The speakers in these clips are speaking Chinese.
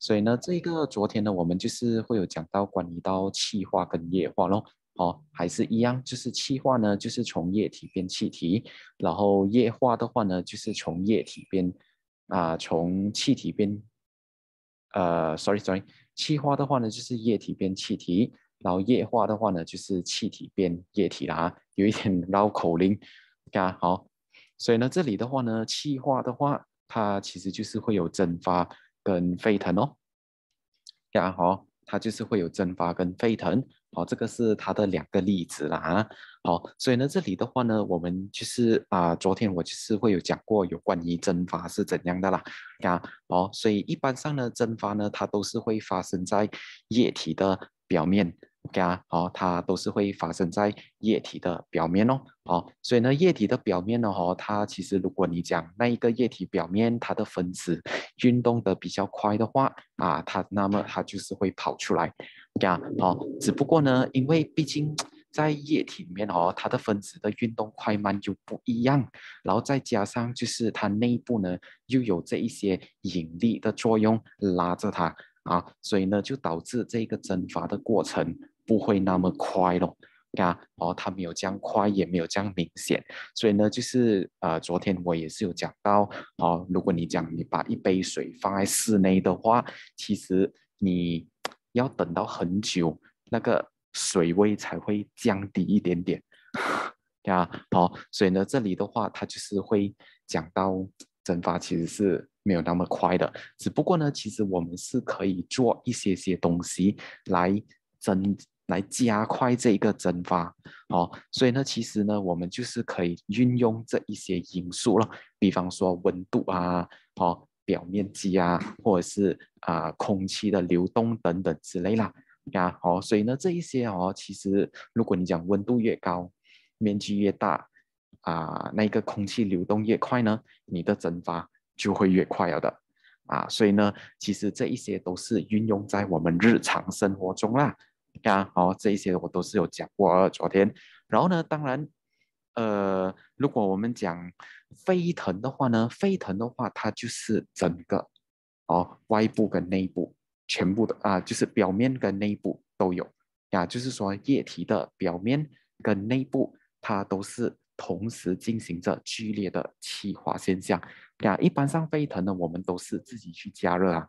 所以呢，这个昨天呢，我们就是会有讲到关于到气化跟液化咯。好，还是一样，就是气化呢，就是从液体变气体；然后液化的话呢，就是从液体变啊，从气体变。呃，sorry sorry，气化的话呢，就是液体变气体；然后液化的话呢，就是气体变液体啦。有一点 绕口令，看、啊，好。所以呢，这里的话呢，气化的话，它其实就是会有蒸发。跟沸腾哦，呀哦，它就是会有蒸发跟沸腾，好，这个是它的两个例子啦，好，所以呢这里的话呢，我们就是啊，昨天我就是会有讲过有关于蒸发是怎样的啦，呀，哦，所以一般上呢蒸发呢它都是会发生在液体的表面。OK 啊，哦，它都是会发生在液体的表面哦。好，所以呢，液体的表面呢，哦，它其实如果你讲那一个液体表面，它的分子运动的比较快的话，啊，它那么它就是会跑出来。OK 啊，只不过呢，因为毕竟在液体里面哦，它的分子的运动快慢就不一样，然后再加上就是它内部呢又有这一些引力的作用拉着它。啊，所以呢，就导致这个蒸发的过程不会那么快咯。呀、哦，它没有这样快，也没有这样明显。所以呢，就是呃，昨天我也是有讲到，哦，如果你讲你把一杯水放在室内的话，其实你要等到很久，那个水位才会降低一点点，呀、好，哦，所以呢，这里的话，它就是会讲到蒸发其实是。没有那么快的，只不过呢，其实我们是可以做一些些东西来增来加快这个蒸发，哦，所以呢，其实呢，我们就是可以运用这一些因素了，比方说温度啊，哦，表面积啊，或者是啊空气的流动等等之类啦，呀，哦，所以呢，这一些哦，其实如果你讲温度越高，面积越大，啊，那个空气流动越快呢，你的蒸发。就会越快了的，啊，所以呢，其实这一些都是运用在我们日常生活中啦，啊，哦，这一些我都是有讲过，昨天，然后呢，当然，呃，如果我们讲沸腾的话呢，沸腾的话，它就是整个，哦，外部跟内部全部的啊，就是表面跟内部都有，啊，就是说液体的表面跟内部它都是。同时进行着剧烈的气化现象，呀，一般上沸腾呢，我们都是自己去加热啊，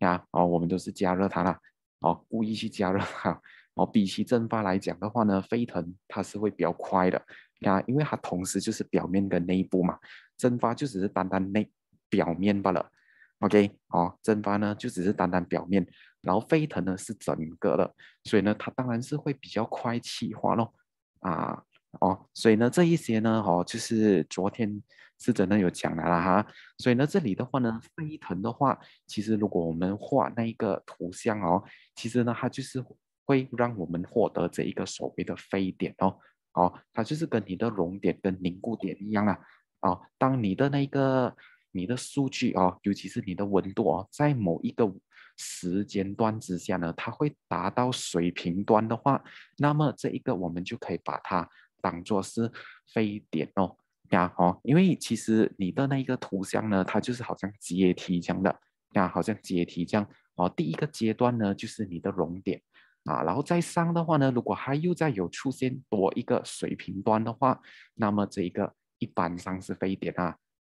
呀，哦，我们都是加热它了，哦，故意去加热它，哦，比起蒸发来讲的话呢，沸腾它是会比较快的，呀，因为它同时就是表面跟内部嘛，蒸发就只是单单内表面罢了，OK，哦，蒸发呢就只是单单表面，然后沸腾呢是整个的，所以呢，它当然是会比较快气化咯。啊。哦，所以呢，这一些呢，哦，就是昨天是真的有讲的了哈。所以呢，这里的话呢，沸腾的话，其实如果我们画那一个图像哦，其实呢，它就是会让我们获得这一个所谓的沸点哦。哦，它就是跟你的熔点跟凝固点一样啦。哦，当你的那个你的数据哦，尤其是你的温度哦，在某一个时间段之下呢，它会达到水平端的话，那么这一个我们就可以把它。当做是非点哦，呀哦，因为其实你的那一个图像呢，它就是好像阶梯这样的，呀，好像阶梯这样哦。第一个阶段呢，就是你的熔点啊，然后再上的话呢，如果它又再有出现多一个水平端的话，那么这一个一般上是非点啊，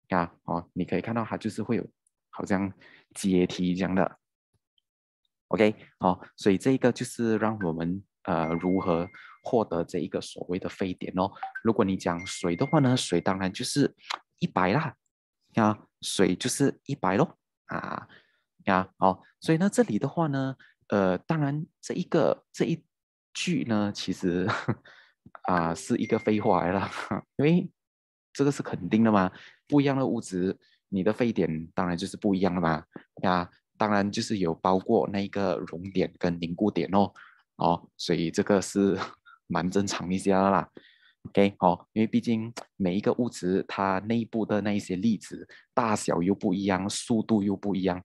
呀哦，你可以看到它就是会有好像阶梯这样的，OK 好，所以这一个就是让我们。呃，如何获得这一个所谓的沸点哦？如果你讲水的话呢，水当然就是一百啦，啊，水就是一百咯，啊呀，好，所以呢这里的话呢，呃，当然这一个这一句呢，其实啊是一个废话了，因为这个是肯定的嘛，不一样的物质，你的沸点当然就是不一样了嘛，呀，当然就是有包括那个熔点跟凝固点哦。哦，所以这个是 蛮正常一些啦，OK，好，因为毕竟每一个物质它内部的那一些粒子大小又不一样，速度又不一样，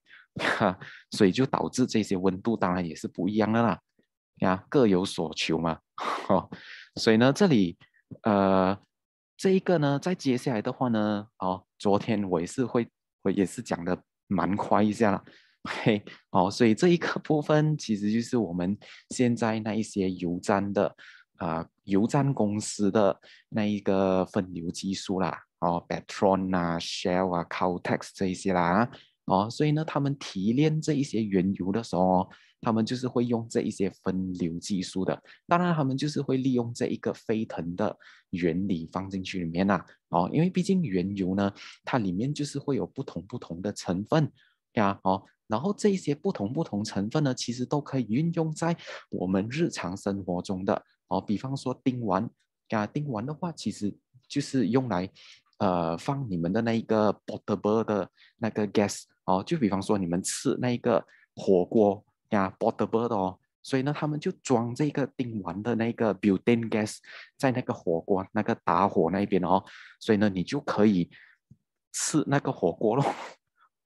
哈，所以就导致这些温度当然也是不一样的啦，呀，各有所求嘛，哈，所以呢这里呃这一个呢在接下来的话呢，哦，昨天我也是会我也是讲的蛮快一下啦。嘿，哦，所以这一个部分其实就是我们现在那一些油站的啊，油站公司的那一个分流技术啦，哦，Petron 啊，Shell 啊，Cortex 这一些啦，哦，所以呢，他们提炼这一些原油的时候，他们就是会用这一些分流技术的。当然，他们就是会利用这一个沸腾的原理放进去里面啦，哦，因为毕竟原油呢，它里面就是会有不同不同的成分。呀，哦，然后这些不同不同成分呢，其实都可以运用在我们日常生活中的。哦，比方说丁烷，呀，丁烷的话，其实就是用来，呃，放你们的那一个 portable 的那个 gas。哦，就比方说你们吃那一个火锅，呀，portable 的哦，所以呢，他们就装这个丁烷的那个 butane gas 在那个火锅那个打火那边哦，所以呢，你就可以吃那个火锅喽。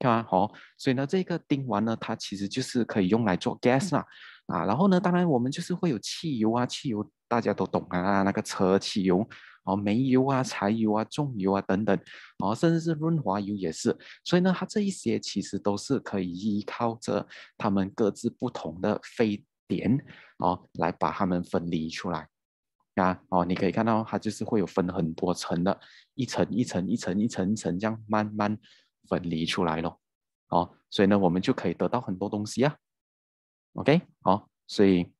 看好，所以呢，这个丁烷呢，它其实就是可以用来做 gas 啦，啊，然后呢，当然我们就是会有汽油啊，汽油大家都懂啊，那个车汽油，哦，煤油啊，柴油啊，重油啊等等，哦，甚至是润滑油也是，所以呢，它这一些其实都是可以依靠着它们各自不同的沸点，哦，来把它们分离出来，啊，哦，你可以看到它就是会有分很多层的，一层一层一层一层层这样慢慢。分离出来了，哦，所以呢，我们就可以得到很多东西啊。OK，好，所以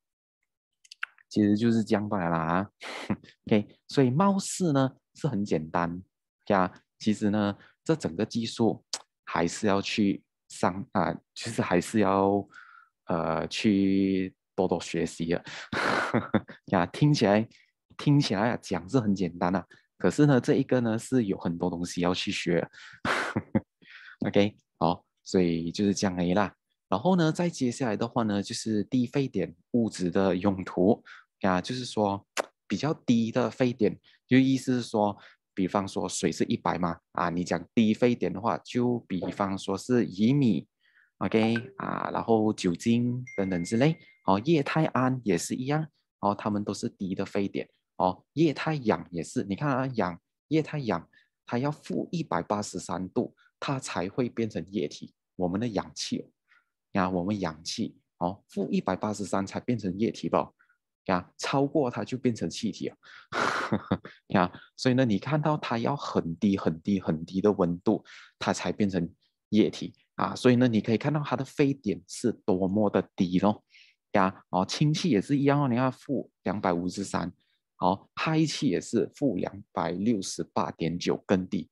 其实就是这样罢了啊。OK，所以貌似呢是很简单，呀，其实呢，这整个技术 还是要去上啊，其实还是要呃去多多学习 啊。呀，听起来听起来啊，讲是很简单啊，可是呢，这一个呢是有很多东西要去学。OK，好，所以就是这样而已啦。然后呢，再接下来的话呢，就是低沸点物质的用途啊，就是说比较低的沸点，就意思是说，比方说水是一百嘛，啊，你讲低沸点的话，就比方说是乙醚，OK，啊，然后酒精等等之类，哦，液态氨也是一样，哦，它们都是低的沸点，哦，液态氧也是，你看啊，氧，液态氧它要负一百八十三度。它才会变成液体。我们的氧气哦，呀，我们氧气哦，负一百八十三才变成液体吧？呀，超过它就变成气体啊！呀，所以呢，你看到它要很低很低很低的温度，它才变成液体啊。所以呢，你可以看到它的沸点是多么的低咯。呀，哦，氢气也是一样哦，你看负两百五十三，好，氦气也是负两百六十八点九更低。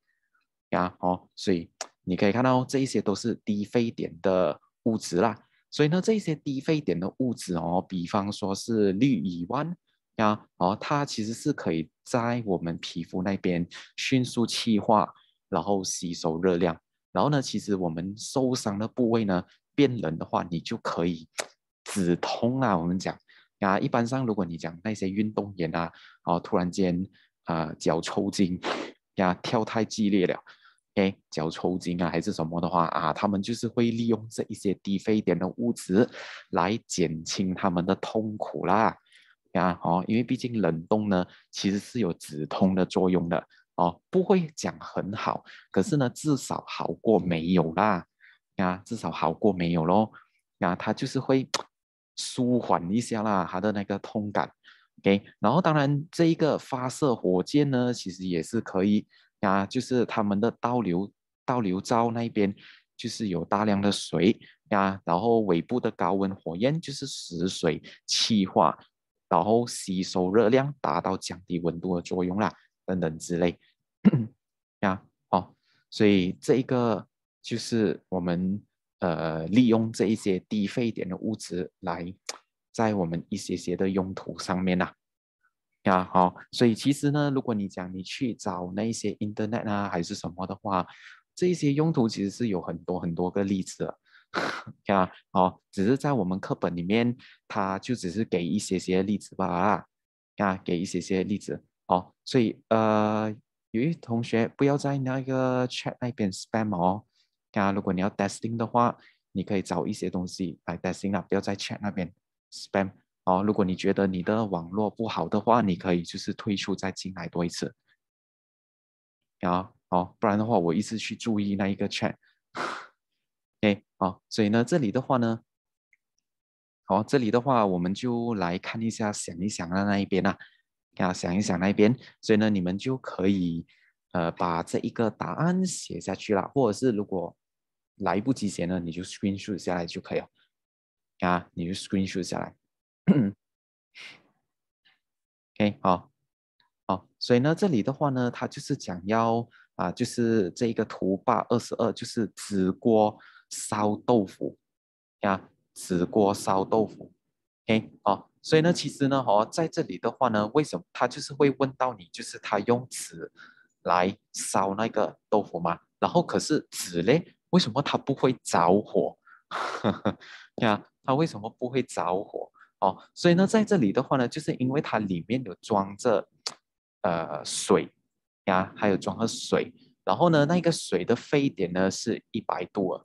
呀，哦，所以你可以看到这一些都是低沸点的物质啦。所以呢，这些低沸点的物质哦，比方说是氯乙烷呀，哦，它其实是可以在我们皮肤那边迅速气化，然后吸收热量。然后呢，其实我们受伤的部位呢变冷的话，你就可以止痛啊。我们讲啊，一般上如果你讲那些运动员啊，哦，突然间啊脚抽筋。呀，跳太激烈了，哎，脚抽筋啊，还是什么的话啊，他们就是会利用这一些低沸点的物质来减轻他们的痛苦啦。呀，哦，因为毕竟冷冻呢，其实是有止痛的作用的哦，不会讲很好，可是呢，至少好过没有啦。呀，至少好过没有咯，呀，他就是会舒缓一下啦，他的那个痛感。OK，然后当然这一个发射火箭呢，其实也是可以啊，就是他们的倒流倒流罩那边就是有大量的水啊，然后尾部的高温火焰就是使水气化，然后吸收热量，达到降低温度的作用啦，等等之类呀。好，所以这一个就是我们呃利用这一些低沸点的物质来。在我们一些些的用途上面呐，呀好，所以其实呢，如果你讲你去找那一些 internet 啊还是什么的话，这些用途其实是有很多很多个例子，的，呀好，只是在我们课本里面，它就只是给一些些例子吧，啊，给一些些例子。好，所以呃，有些同学不要在那个 chat 那边 spam 哦，啊，如果你要 testing 的话，你可以找一些东西来 testing 啊，不要在 chat 那边。spam 哦，如果你觉得你的网络不好的话，你可以就是退出再进来多一次，然后哦，不然的话我一直去注意那一个 c h a t 哎，好，所以呢，这里的话呢，好，这里的话我们就来看一下，想一想啊那一边啊，啊想一想那一边，所以呢你们就可以呃把这一个答案写下去了，或者是如果来不及写呢，你就 screenshot 下来就可以了。啊，你就 screenshot 下来。OK，好，好，所以呢，这里的话呢，他就是讲要啊，就是这一个图吧，二十二就是纸锅烧豆腐呀，纸锅烧豆腐。OK，好，所以呢，其实呢，哦，在这里的话呢，为什么他就是会问到你，就是他用纸来烧那个豆腐吗？然后可是纸嘞，为什么它不会着火？呀？它为什么不会着火？哦，所以呢，在这里的话呢，就是因为它里面有装着呃水呀，还有装了水，然后呢，那个水的沸点呢是一百度啊。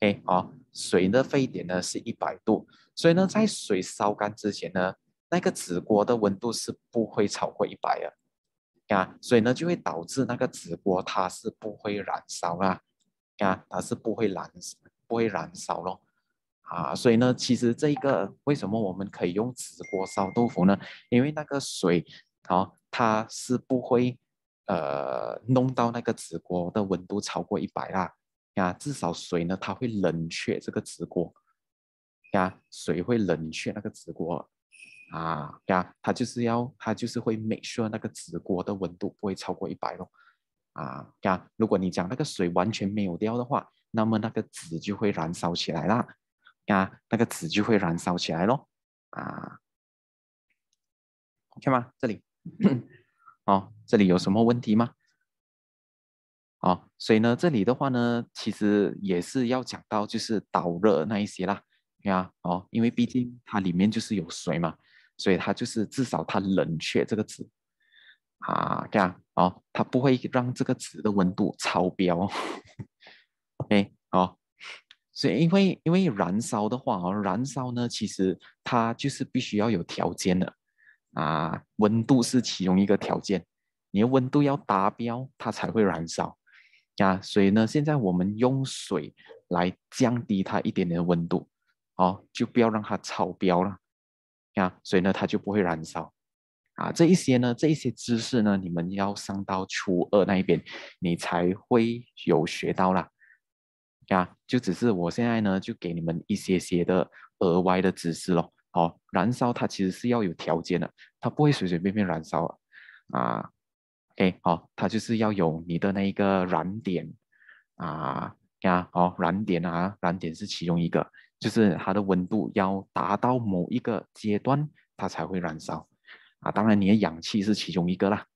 哎，哦，水的沸点呢是一百度，所以呢，在水烧干之前呢，那个纸锅的温度是不会超过一百的，啊，所以呢，就会导致那个纸锅它是不会燃烧啦，啊，它是不会燃不会燃烧咯。啊，所以呢，其实这一个为什么我们可以用纸锅烧豆腐呢？因为那个水啊，它是不会呃弄到那个纸锅的温度超过一百啦。呀，至少水呢，它会冷却这个纸锅。呀，水会冷却那个纸锅。啊，呀，它就是要它就是会每说那个纸锅的温度不会超过一百咯。啊，呀，如果你讲那个水完全没有掉的话，那么那个纸就会燃烧起来啦。呀，那个纸就会燃烧起来咯。啊，o k 吗？这里，哦，这里有什么问题吗？哦，所以呢，这里的话呢，其实也是要讲到就是导热那一些啦。呀，哦，因为毕竟它里面就是有水嘛，所以它就是至少它冷却这个纸。啊，这样，哦，它不会让这个纸的温度超标。k 好。所以，因为因为燃烧的话哦，燃烧呢，其实它就是必须要有条件的啊，温度是其中一个条件，你的温度要达标，它才会燃烧呀。所以呢，现在我们用水来降低它一点点的温度，哦，就不要让它超标了呀。所以呢，它就不会燃烧啊。这一些呢，这一些知识呢，你们要上到初二那一边，你才会有学到啦。呀，就只是我现在呢，就给你们一些些的额外的知识咯。好，燃烧它其实是要有条件的，它不会随随便便燃烧啊。OK，好，它就是要有你的那一个燃点啊。呀，好，燃点啊，燃点是其中一个，就是它的温度要达到某一个阶段，它才会燃烧啊。当然，你的氧气是其中一个啦。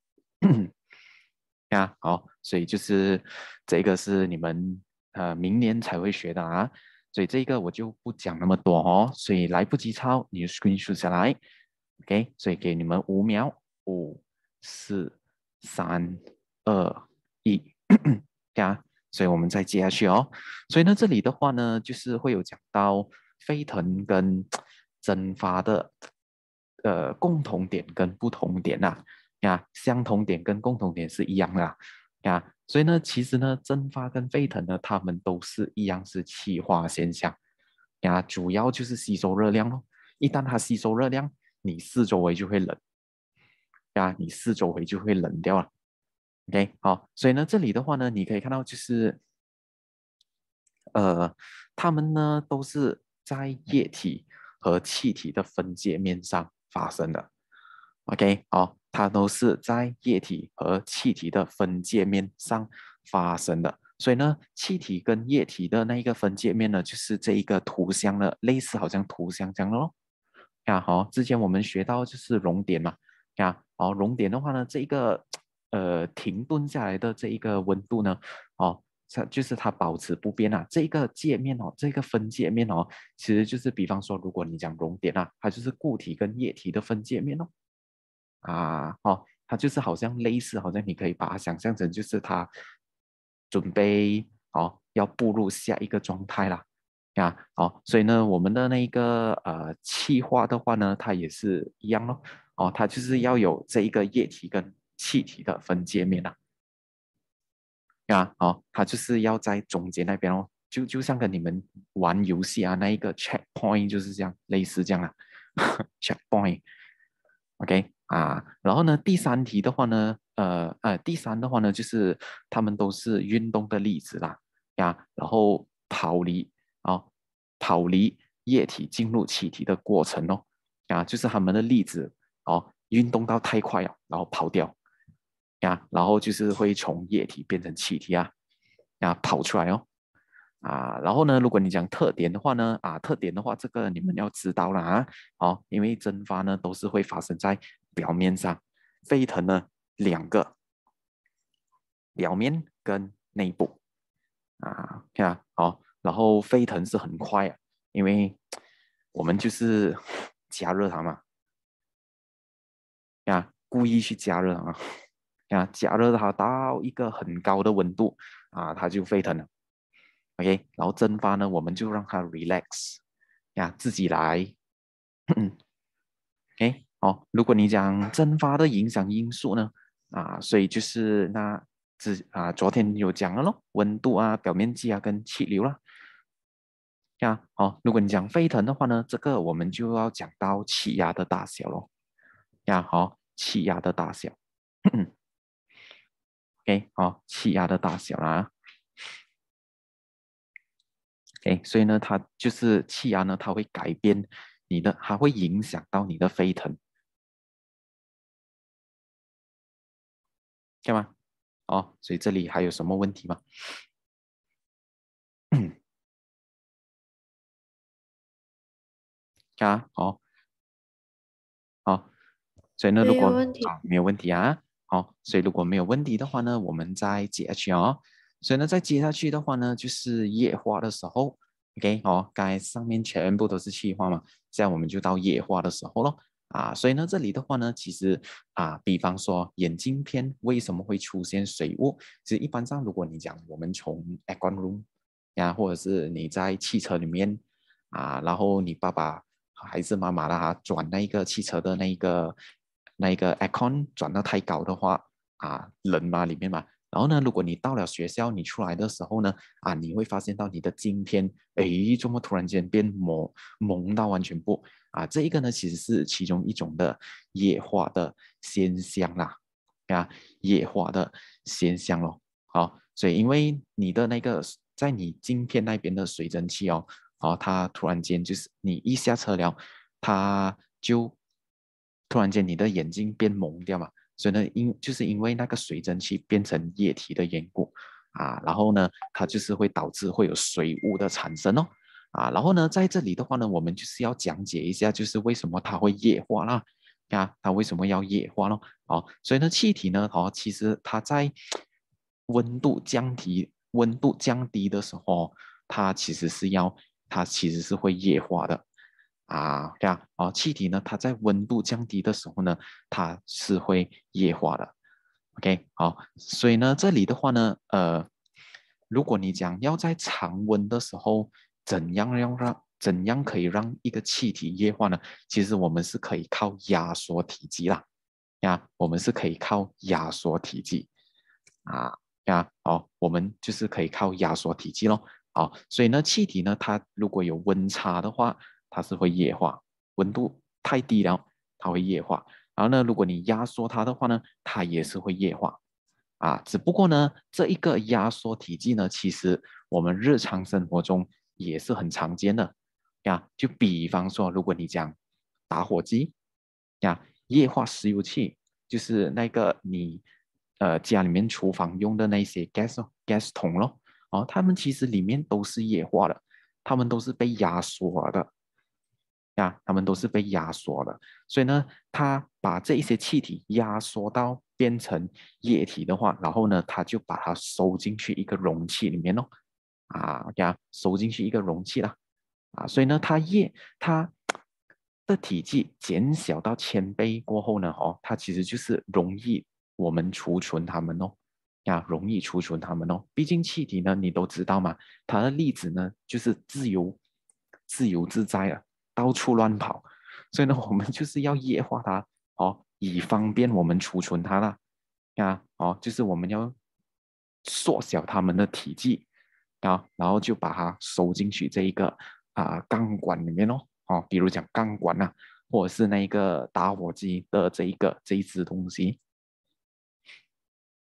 呀，好，所以就是这个是你们。呃，明年才会学的啊，所以这个我就不讲那么多哦，所以来不及抄你就 shoot 下来，OK？所以给你们五秒，五、四、三、二、一，对 啊，所以我们再接下去哦。所以呢，这里的话呢，就是会有讲到飞腾跟蒸发的呃共同点跟不同点呐，呀，相同点跟共同点是一样的呀。所以呢，其实呢，蒸发跟沸腾呢，它们都是一样是气化现象，呀，主要就是吸收热量咯。一旦它吸收热量，你四周围就会冷，呀，你四周围就会冷掉了。OK，好，所以呢，这里的话呢，你可以看到就是，呃，它们呢都是在液体和气体的分界面上发生的。OK，好。它都是在液体和气体的分界面上发生的，所以呢，气体跟液体的那一个分界面呢，就是这一个图像了，类似好像图像这样的咯。呀，好，之前我们学到就是熔点嘛，呀，好，熔点的话呢，这一个呃停顿下来的这一个温度呢，哦，它就是它保持不变啊，这个界面哦，这个分界面哦，其实就是比方说，如果你讲熔点啊，它就是固体跟液体的分界面哦。啊，好，它就是好像类似，好像你可以把它想象成就是它准备哦，要步入下一个状态啦。呀，哦，所以呢，我们的那一个呃气化的话呢，它也是一样哦，哦，它就是要有这一个液体跟气体的分界面啦，呀，哦，它就是要在中间那边哦，就就像跟你们玩游戏啊，那一个 checkpoint 就是这样类似这样啦，checkpoint，OK。啊，然后呢，第三题的话呢，呃呃，第三的话呢，就是它们都是运动的粒子啦，呀，然后逃离啊，跑离液体进入气体的过程哦，啊，就是它们的粒子哦，运动到太快了，然后跑掉，呀，然后就是会从液体变成气体啊，呀，跑出来哦，啊，然后呢，如果你讲特点的话呢，啊，特点的话，这个你们要知道啦，啊，因为蒸发呢，都是会发生在。表面上沸腾呢，两个表面跟内部啊，看好，然后沸腾是很快啊，因为我们就是加热它嘛，呀，故意去加热啊，啊，加热它到一个很高的温度啊，它就沸腾了。OK，然后蒸发呢，我们就让它 relax，呀，自己来，OK。哦，如果你讲蒸发的影响因素呢？啊，所以就是那只啊，昨天有讲了咯，温度啊、表面积啊跟气流了，呀。好，如果你讲沸腾的话呢，这个我们就要讲到气压的大小咯。呀。好，气压的大小。哎，好，气压的大小啦。哎，所以呢，它就是气压呢，它会改变你的，它会影响到你的沸腾。对吗？哦，所以这里还有什么问题吗？啊，好，好，所以呢，如果没有问题啊，好，所以如果没有问题的话呢，我们再接下去啊，所以呢，再接下去的话呢，就是液化的时候，OK，好，刚才上面全部都是气化嘛，这样我们就到液化的时候了。啊，所以呢，这里的话呢，其实啊，比方说眼镜片为什么会出现水雾？其实一般上，如果你讲我们从 aircon room，呀、或者是你在汽车里面啊，然后你爸爸、孩子、妈妈啦转那个汽车的那个那个 aircon 转到太高的话啊，冷嘛里面嘛，然后呢，如果你到了学校你出来的时候呢啊，你会发现到你的镜片哎，怎么突然间变蒙蒙到完全不。啊，这一个呢，其实是其中一种的液化的鲜香啦，啊，液化的鲜香喽。好，所以因为你的那个在你镜片那边的水蒸气哦，哦，它突然间就是你一下车了，它就突然间你的眼睛变蒙掉嘛。所以呢，因就是因为那个水蒸气变成液体的缘故啊，然后呢，它就是会导致会有水雾的产生哦。啊，然后呢，在这里的话呢，我们就是要讲解一下，就是为什么它会液化啦，啊，它为什么要液化咯？好，所以呢，气体呢，好，其实它在 温度降低、温度降低的时候，它其实是要，它其实是会液化的。啊，对啊，啊，气体呢，它在温度降低的时候呢，它是会液化的。OK，好，所以呢，这里的话呢，呃，如果你讲要在常温的时候。怎样让让怎样可以让一个气体液化呢？其实我们是可以靠压缩体积啦，呀，我们是可以靠压缩体积，啊呀，好，我们就是可以靠压缩体积喽。好，所以呢，气体呢，它如果有温差的话，它是会液化，温度太低然后它会液化，然后呢，如果你压缩它的话呢，它也是会液化，啊，只不过呢，这一个压缩体积呢，其实我们日常生活中。也是很常见的呀，就比方说，如果你讲打火机呀，液化石油气，就是那个你呃家里面厨房用的那些 gas gas 桶咯，哦，它们其实里面都是液化的，它们都是被压缩的呀，它们都是被压缩的，所以呢，它把这一些气体压缩到变成液体的话，然后呢，它就把它收进去一个容器里面喽。啊，给收进去一个容器啦，啊，所以呢，它液它的体积减小到千倍过后呢，哦，它其实就是容易我们储存它们哦，呀，容易储存它们哦。毕竟气体呢，你都知道嘛，它的粒子呢就是自由自由自在啊，到处乱跑，所以呢，我们就是要液化它哦，以方便我们储存它啦。啊，哦，就是我们要缩小它们的体积。啊，然后就把它收进去这一个啊钢管里面哦，好，比如讲钢管呐，或者是那一个打火机的这一个这一支东西。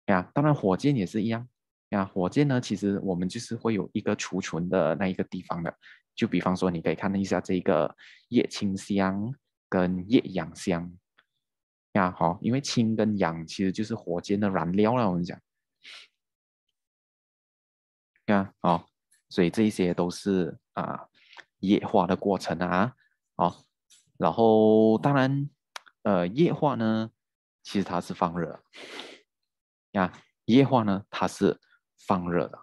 呀，当然火箭也是一样。呀，火箭呢，其实我们就是会有一个储存的那一个地方的。就比方说，你可以看一下这个液氢箱跟液氧箱。呀，好，因为氢跟氧其实就是火箭的燃料了，我跟你讲。啊，好，所以这一些都是啊液化的过程啊，好，然后当然，呃液化呢，其实它是放热，呀液化呢它是放热的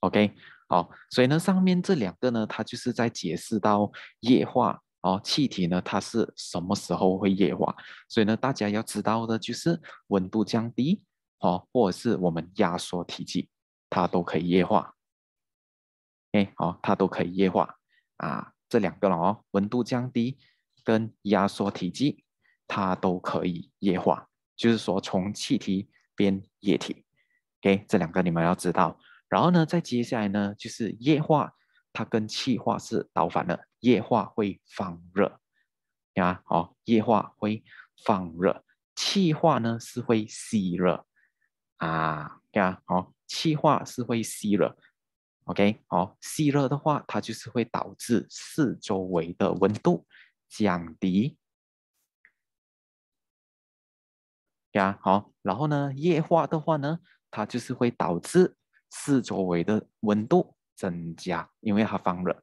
，OK，好，所以呢上面这两个呢，它就是在解释到液化哦，气体呢它是什么时候会液化，所以呢大家要知道的就是温度降低哦，或者是我们压缩体积。它都可以液化，哎，好，它都可以液化啊，这两个了哦，温度降低跟压缩体积，它都可以液化，就是说从气体变液体，哎，这两个你们要知道。然后呢，再接下来呢，就是液化，它跟气化是倒反的，液化会放热，呀，好，液化会放热，气化呢是会吸热，啊，呀，好。气化是会吸热，OK，好，吸热的话，它就是会导致四周围的温度降低，呀，好，然后呢，液化的话呢，它就是会导致四周围的温度增加，因为它放热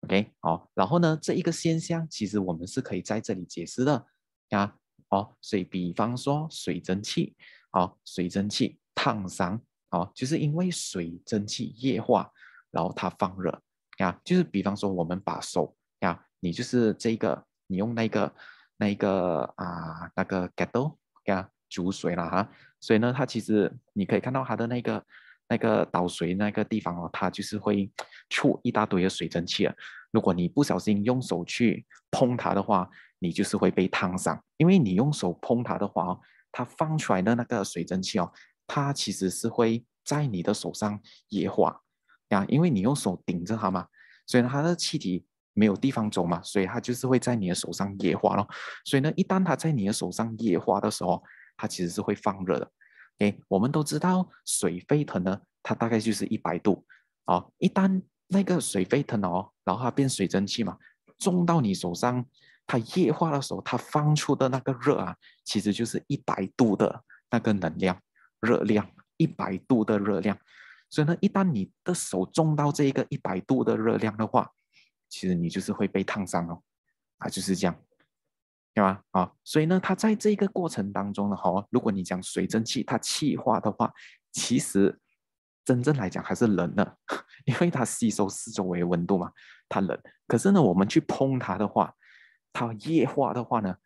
，OK，好，然后呢，这一个现象其实我们是可以在这里解释的，呀，哦，所以比方说水蒸气，好，水蒸气烫伤。哦，就是因为水蒸气液化，然后它放热呀。就是比方说，我们把手呀，你就是这个，你用那个、那个啊、那个盖兜呀煮水了哈。所以呢，它其实你可以看到它的那个、那个倒水那个地方哦，它就是会出一大堆的水蒸气了。如果你不小心用手去碰它的话，你就是会被烫伤，因为你用手碰它的话哦，它放出来的那个水蒸气哦。它其实是会在你的手上液化，呀，因为你用手顶着它嘛，所以它的气体没有地方走嘛，所以它就是会在你的手上液化咯。所以呢，一旦它在你的手上液化的时候，它其实是会放热的。哎，我们都知道水沸腾呢，它大概就是一百度。哦。一旦那个水沸腾哦，然后它变水蒸气嘛，中到你手上，它液化的时候，它放出的那个热啊，其实就是一百度的那个能量。热量一百度的热量，所以呢，一旦你的手中到这一个一百度的热量的话，其实你就是会被烫伤哦，啊，就是这样，对吧？啊，所以呢，它在这个过程当中呢，哦，如果你讲水蒸气它气化的话，其实真正来讲还是冷的，因为它吸收四周围温度嘛，它冷。可是呢，我们去碰它的话，它液化的话呢，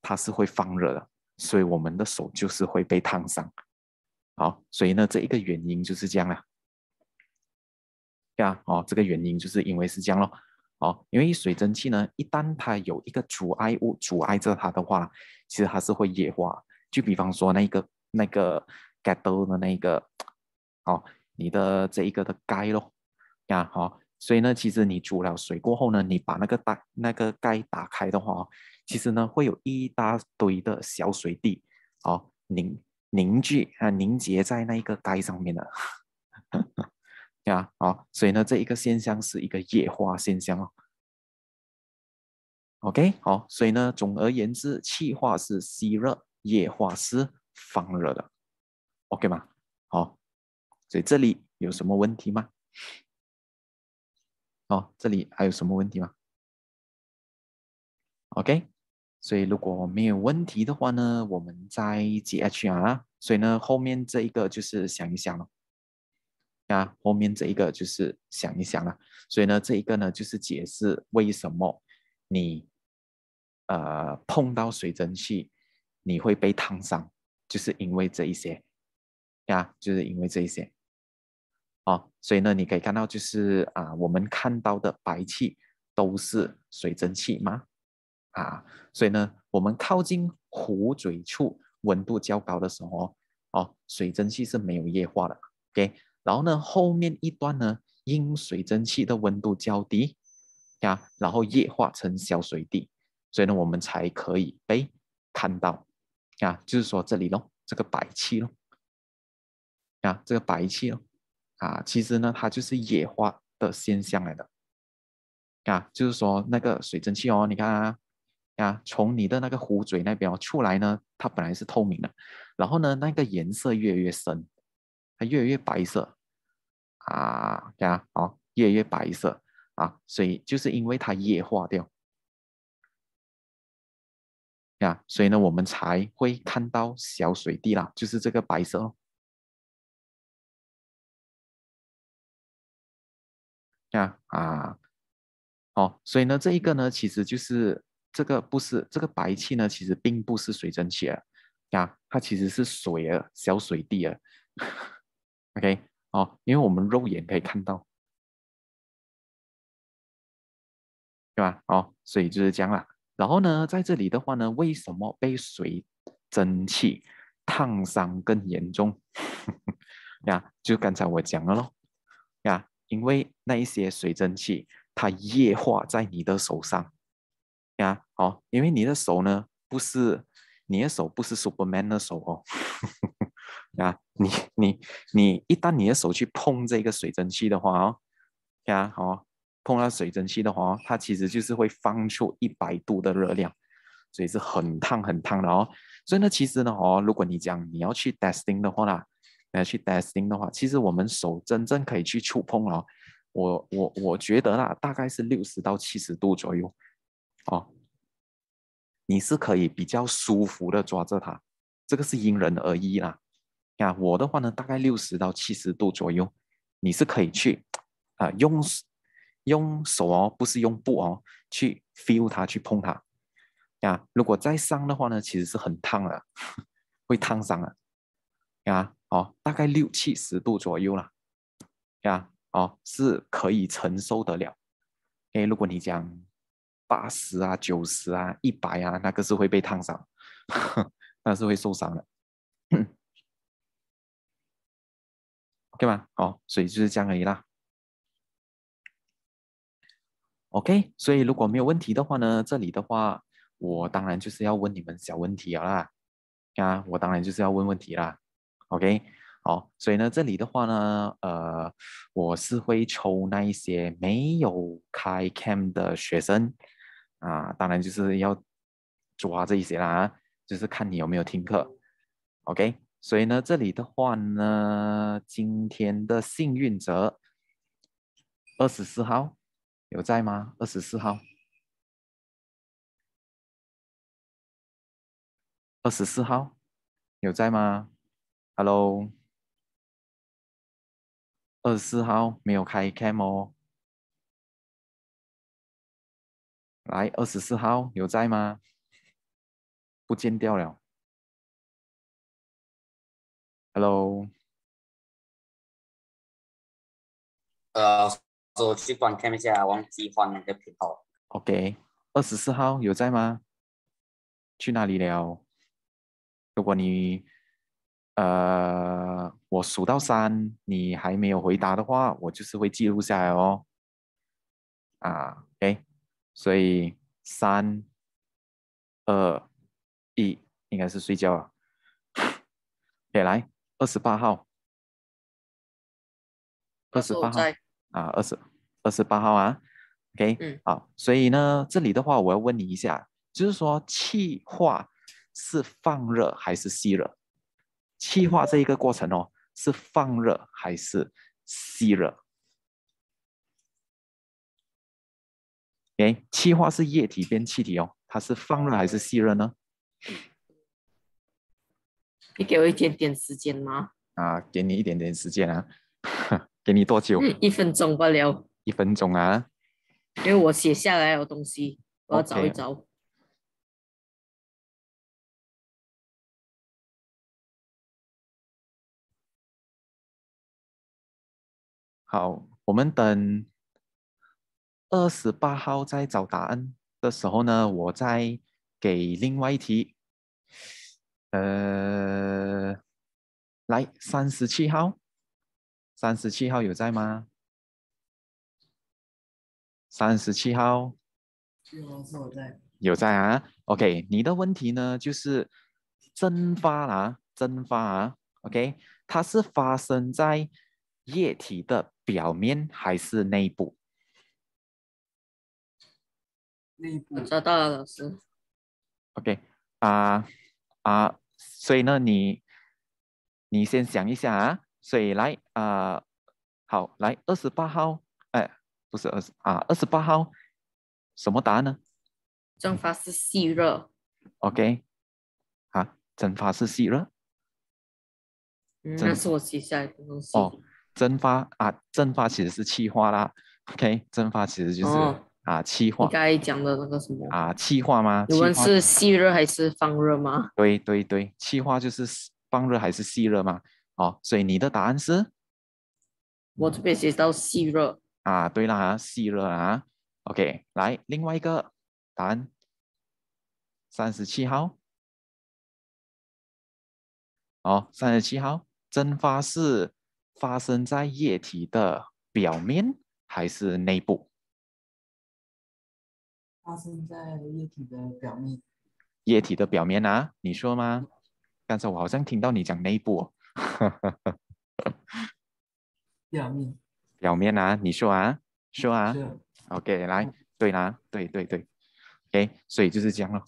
它是会放热的，所以我们的手就是会被烫伤。好，所以呢，这一个原因就是这样了，对哦，这个原因就是因为是这样喽。哦，因为水蒸气呢，一旦它有一个阻碍物阻碍着它的话，其实它是会液化。就比方说那个那个盖 e 的那个，好，你的这一个的盖咯，呀，好。所以呢，其实你煮了水过后呢，你把那个盖那个盖打开的话，其实呢会有一大堆的小水滴，哦，凝。凝聚啊，凝结在那一个盖上面哈，对 吧？好，所以呢，这一个现象是一个液化现象哦。OK，好，所以呢，总而言之，气化是吸热，液化是放热的，OK 吗？好，所以这里有什么问题吗？哦，这里还有什么问题吗？OK。所以如果没有问题的话呢，我们再解 HR。所以呢，后面这一个就是想一想了，啊，后面这一个就是想一想了。所以呢，这一个呢就是解释为什么你呃碰到水蒸气你会被烫伤，就是因为这一些，呀，就是因为这一些。哦，所以呢，你可以看到就是啊，我们看到的白气都是水蒸气吗？啊，所以呢，我们靠近壶嘴处温度较高的时候，哦，水蒸气是没有液化的。OK，然后呢，后面一段呢，因水蒸气的温度较低，呀，然后液化成小水滴，所以呢，我们才可以被看到。啊，就是说这里咯，这个白气咯，啊，这个白气咯，啊，其实呢，它就是液化的现象来的。啊，就是说那个水蒸气哦，你看。啊，呀，从你的那个壶嘴那边出来呢，它本来是透明的，然后呢，那个颜色越来越深，它越来越白色，啊，呀，啊，越来越白色啊，所以就是因为它液化掉，呀，所以呢，我们才会看到小水滴啦，就是这个白色，哦。呀啊，好，所以呢，这一个呢，其实就是。这个不是这个白气呢，其实并不是水蒸气了呀，它其实是水啊，小水滴啊。OK，哦，因为我们肉眼可以看到，对吧？哦，所以就是这样啦。然后呢，在这里的话呢，为什么被水蒸气烫伤更严重？呀，就刚才我讲了咯，呀，因为那一些水蒸气它液化在你的手上。呀，好，因为你的手呢，不是你的手，不是 Superman 的手哦。呀，你你你，一旦你的手去碰这个水蒸气的话哦，呀，好，碰到水蒸气的话，它其实就是会放出一百度的热量，所以是很烫很烫的哦。所以呢，其实呢，哦，如果你讲你要去 t e s t i n 的话啦，你要去 t e s t i n 的话，其实我们手真正可以去触碰哦，我我我觉得啦，大概是六十到七十度左右。哦，你是可以比较舒服的抓着它，这个是因人而异啦。啊，我的话呢，大概六十到七十度左右，你是可以去啊用用手哦，不是用布哦，去 feel 它，去碰它。啊，如果再伤的话呢，其实是很烫的，会烫伤了。啊，哦，大概六七十度左右啦。啊，哦，是可以承受得了。哎，如果你讲。八十啊，九十啊，一百啊，那个是会被烫伤，那是会受伤的，OK 吗？好，所以就是这样而已啦。OK，所以如果没有问题的话呢，这里的话，我当然就是要问你们小问题啊啦。啊，我当然就是要问问题啦。OK，好，所以呢，这里的话呢，呃，我是会抽那一些没有开 CAM 的学生。啊，当然就是要抓这一些啦，就是看你有没有听课，OK？所以呢，这里的话呢，今天的幸运者二十四号有在吗？二十四号，二十四号有在吗？Hello，二十四号没有开 cam 哦。来，二十四号有在吗？不见掉了。Hello，呃，我去观看一下，忘记换那个频道。OK，二十四号有在吗？去哪里了？如果你，呃，我数到三，你还没有回答的话，我就是会记录下来哦。啊。所以三二一，应该是睡觉了。给 来二十八号，二十八号啊，二十二十八号啊，OK，嗯，好。所以呢，这里的话，我要问你一下，就是说气化是放热还是吸热？气化这一个过程哦，是放热还是吸热？哎，气化是液体变气体哦，它是放热还是吸热呢？你给我一点点时间吗？啊，给你一点点时间啊，给你多久？一分钟吧，了。一分钟啊，因为我写下来有东西，我要找一找。好，我们等。二十八号在找答案的时候呢，我再给另外一题。呃，来三十七号，三十七号有在吗？三十七号，有在。有在啊。OK，你的问题呢就是蒸发啦，蒸发啊。OK，它是发生在液体的表面还是内部？我抓到了老师。OK，啊啊，所以呢，你你先想一下啊。所以来啊？好，来二十八号。哎，不是二十啊，二十八号，什么答案呢？蒸发是吸热。OK，好，蒸发是吸热。嗯，那是我写下来的。哦，蒸发啊，蒸发其实是气化啦。OK，蒸发其实就是。啊，气化。你刚讲的那个什么？啊，气化吗？你们是吸热还是放热吗？对对对，气化就是放热还是吸热吗？好，所以你的答案是？我这边写到吸热。啊，对啦，吸热啊。OK，来另外一个答案，三十七号。哦，三十七号，蒸发是发生在液体的表面还是内部？发生在液体的表面。液体的表面啊，你说吗？刚才我好像听到你讲内部。表面。表面啊，你说啊，说啊。OK，来，对啦，对对对。OK，所以就是这样了。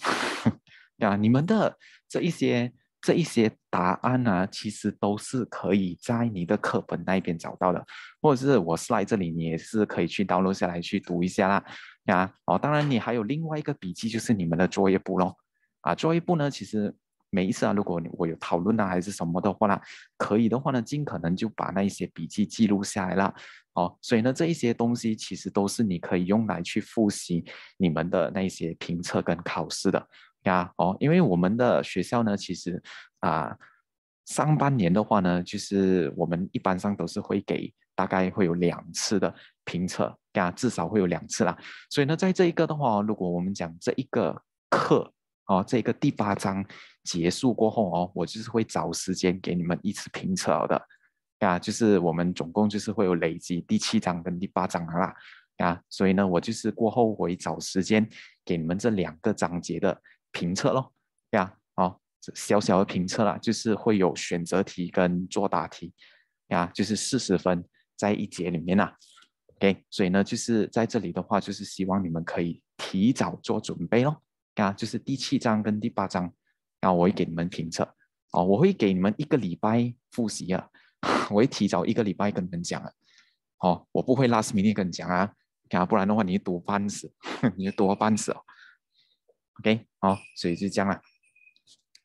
呀，你们的这一些。这一些答案呢，其实都是可以在你的课本那边找到的，或者是我是来这里，你也是可以去 download 下来去读一下啦，呀，哦，当然你还有另外一个笔记，就是你们的作业簿咯。啊，作业簿呢，其实每一次啊，如果我有讨论啊还是什么的话啦，可以的话呢，尽可能就把那一些笔记记录下来啦。哦，所以呢，这一些东西其实都是你可以用来去复习你们的那些评测跟考试的。呀，哦，因为我们的学校呢，其实啊，上半年的话呢，就是我们一般上都是会给大概会有两次的评测，啊，至少会有两次啦。所以呢，在这一个的话，如果我们讲这一个课啊，这个第八章结束过后哦，我就是会找时间给你们一次评测的，啊，就是我们总共就是会有累积第七章跟第八章啦，啊，所以呢，我就是过后会找时间给你们这两个章节的。评测喽，呀，好，小小的评测啦，就是会有选择题跟作答题，呀，就是四十分，在一节里面呐，OK，所以呢，就是在这里的话，就是希望你们可以提早做准备咯，啊，就是第七章跟第八章，然我会给你们评测，哦，我会给你们一个礼拜复习啊，我会提早一个礼拜跟你们讲啊，哦，我不会拉明 e 跟你讲啊，啊，不然的话，你躲班子，你躲班死哦。OK，好，所以就这样了，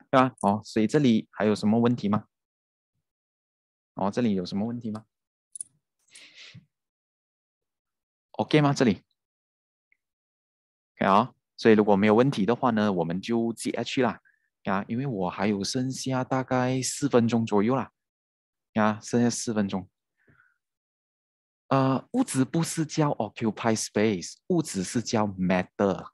对吧？哦，所以这里还有什么问题吗？哦，这里有什么问题吗？OK 吗？这里？好，啊，所以如果没有问题的话呢，我们就接下去啦。啊，因为我还有剩下大概四分钟左右啦。啊，剩下四分钟。呃，物质不是叫 occupy space，物质是叫 matter。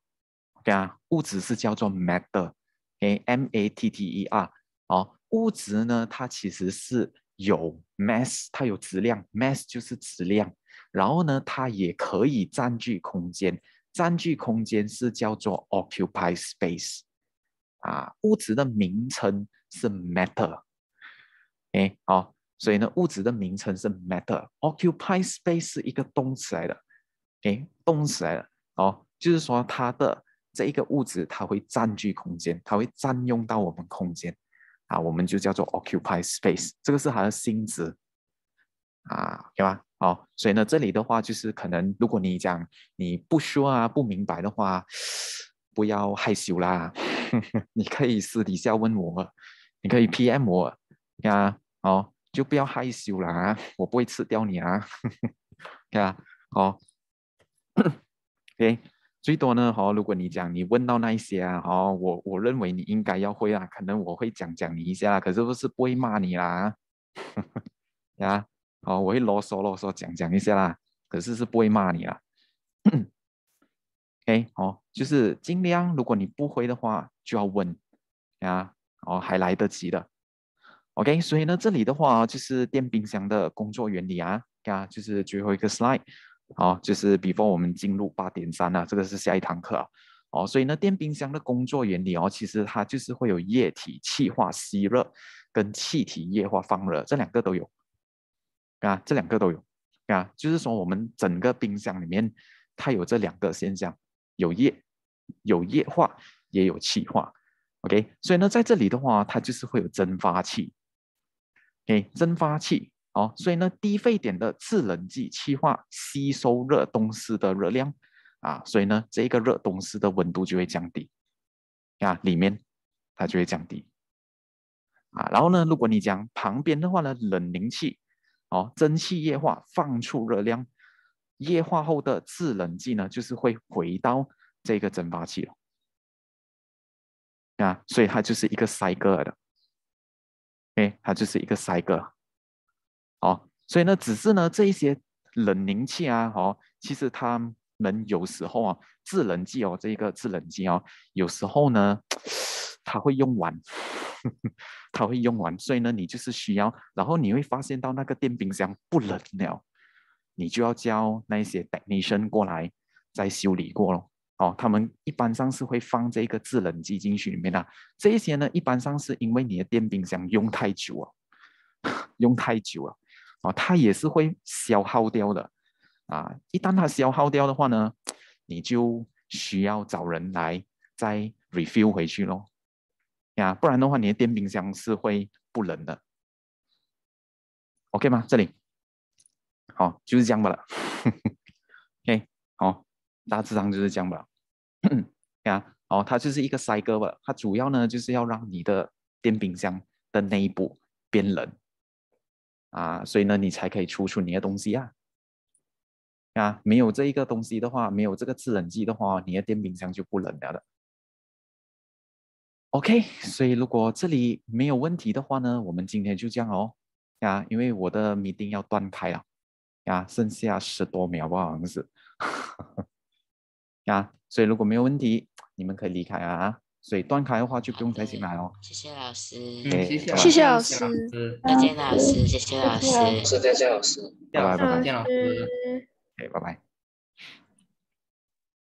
对啊，物质是叫做 matter，诶，m a t t e r，哦，物质呢，它其实是有 mass，它有质量，mass 就是质量。然后呢，它也可以占据空间，占据空间是叫做 occupy space，啊，物质的名称是 matter，诶，好，所以呢，物质的名称是 matter，occupy space 是一个动词来的，诶，动词来的，哦，就是说它的。这一个物质，它会占据空间，它会占用到我们空间，啊，我们就叫做 occupy space，这个是它的性质，啊，对吧？好，所以呢，这里的话就是，可能如果你讲你不说啊，不明白的话，不要害羞啦，你可以私底下问我，你可以 P M 我，呀，哦，就不要害羞啦，我不会吃掉你啊，呀，哦 OK。最多呢，哈，如果你讲，你问到那一些啊，哈，我我认为你应该要会啊，可能我会讲讲你一些啊，可是不是不会骂你啦，呀，好，我会啰嗦啰嗦讲讲一些啦，可是是不会骂你啦。OK，好，就是尽量，如果你不会的话，就要问，呀，哦，还来得及的。OK，所以呢，这里的话就是电冰箱的工作原理啊，呀，就是最后一个 slide。好，就是 before 我们进入八点三啊，这个是下一堂课啊。哦，所以呢，电冰箱的工作原理哦，其实它就是会有液体气化吸热，跟气体液化放热这两个都有啊，这两个都有啊，就是说我们整个冰箱里面它有这两个现象，有液有液化，也有气化。OK，所以呢，在这里的话，它就是会有蒸发器，OK，蒸发器。哦，所以呢，低沸点的制冷剂气化吸收热东西的热量啊，所以呢，这个热东西的温度就会降低啊，里面它就会降低啊。然后呢，如果你讲旁边的话呢，冷凝器，哦，蒸汽液化放出热量，液化后的制冷剂呢，就是会回到这个蒸发器了啊，所以它就是一个塞格的，哎，它就是一个塞格。所以呢，只是呢，这一些冷凝器啊，哦，其实他们有时候啊，制冷剂哦，这一个制冷剂哦，有时候呢，他 会用完，他 会用完，所以呢，你就是需要，然后你会发现到那个电冰箱不冷了，你就要叫那一些 technician 过来再修理过了，哦，他们一般上是会放这个制冷剂进去里面的，这一些呢，一般上是因为你的电冰箱用太久了，用太久了。啊，它也是会消耗掉的啊！一旦它消耗掉的话呢，你就需要找人来再 refill 回去咯。呀，不然的话你的电冰箱是会不冷的。OK 吗？这里，好，就是这样吧了。OK，好，大致上就是这样吧。呀，哦，它就是一个塞哥吧，它主要呢就是要让你的电冰箱的内部变冷。啊，所以呢，你才可以出出你的东西啊。啊，没有这一个东西的话，没有这个制冷剂的话，你的电冰箱就不冷了的。OK，所以如果这里没有问题的话呢，我们今天就这样哦，啊，因为我的 m e i 要断开了，啊，剩下十多秒吧，好像是。啊，所以如果没有问题，你们可以离开啊。所以断开的话就不用再进来哦。谢谢老师，谢谢老师，再见老师，谢谢老师，再见老师，拜拜，再见老师，哎，拜拜。